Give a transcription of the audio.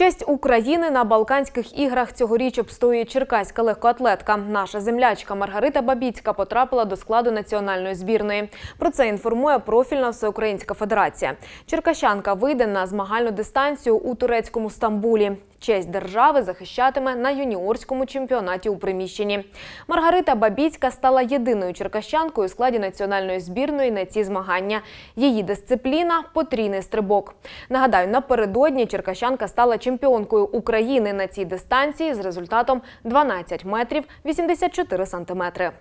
Честь України на Балканських іграх цьогоріч обстоює черкаська легкоатлетка. Наша землячка Маргарита Бабіцька потрапила до складу національної збірної. Про це інформує профільна всеукраїнська федерація. Черкащанка вийде на змагальну дистанцію у турецькому Стамбулі. Честь держави захищатиме на юніорському чемпіонаті у приміщенні. Маргарита Бабіцька стала єдиною черкащанкою у складі національної збірної на ці змагання. Її дисципліна потрійний стрибок. Нагадаю, напередодні черкащанка стала чемпіоном чемпіонкою України на цій дистанції з результатом 12 метрів 84 сантиметри.